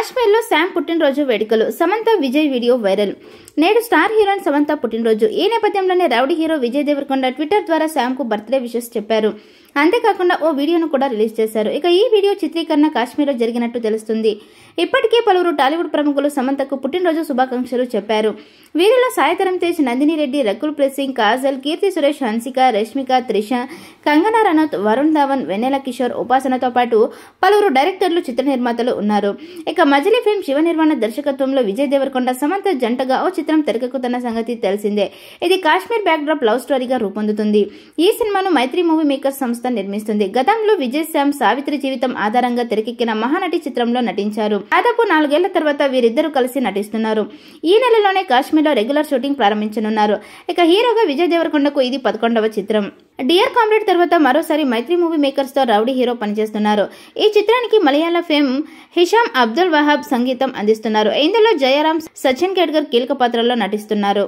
కాశ్మీర్లో శామ్ పుట్టినరోజు వేడుకలు సమంత విజయ్ వీడియో వైరల్ నేడు స్టార్ హీరోయిన్ సమంత పుట్టినరోజు ఈ నేపథ్యంలోనే rowdy hero Vijay Deverakonda Twitter ద్వారా శామ్కు బర్త్డే విషెస్ చెప్పారు అంతేకాకుండా ఓ వీడియోను కూడా రిలీజ్ చేశారు ఇక ఈ వీడియో చిత్రీకరణ కాశ్మీర్లో జరిగినట్టు తెలుస్తుంది ఇప్పటికే పలువురు టాలీవుడ్ ప్రముఖులు సమంతకు పుట్టినరోజు శుభాకాంక్షలు చెప్పారు వీరిలో సాయితరం తేజ్ నందిని రెడ్డి రకుల్ ప్రసింగ్ కాజల్ కీర్తి సురేష్ హన్సిక రష్మిక త్రిష కంగనా రనౌత్ వరుణ్ ధావన్ వెన్నెల కిషోర్ ఉపాసనతో పాటు పలువురు డైరెక్టర్లు చిత్ర నిర్మాతలు ఉన్నారు ఇక మజిలీ ఫిల్మ్ శివ నిర్మాణ దర్శకత్వంలో విజయ్ దేవరకొండ సమంత జంటగా ఓ చిత్రం తెరకెక్కుతున్న సంగతి తెలిసిందే ఇది కాశ్మీర్ బ్యాక్డ్రాప్ లవ్ స్టోరీగా రూపొందుతుంది ఈ సినిమాను మైత్రి మూవీ మేకర్స్ సంస్థ నిర్మిస్తుంది గతంలో విజయశ్యామ్ సావిత్రి జీవితం ఆధారంగా తెరకెక్కిన మహానటి చిత్రంలో నటించారు దాదాపు నాలుగేళ్ల తర్వాత వీరిద్దరూ కలిసి నటిస్తున్నారు ఈ నెలలోనే కాశ్మీర్ లో రెగ్యులర్ షూటింగ్ ప్రారంభించనున్నారు ఇక హీరోగా విజయ్ దేవరకొండకు ఇది పదకొండవ చిత్రం డియర్ కామ్రేడ్ తర్వాత మరోసారి మైత్రి మూవీ మేకర్స్ తో రౌడీ హీరో పనిచేస్తున్నారు ఈ చిత్రానికి మలయాళ ఫేమ్ హిషామ్ అబ్దుల్ వహాబ్ సంగీతం అందిస్తున్నారు ఇందులో జయరాం సచిన్ కేడ్కర్ కీలక పాత్రల్లో నటిస్తున్నారు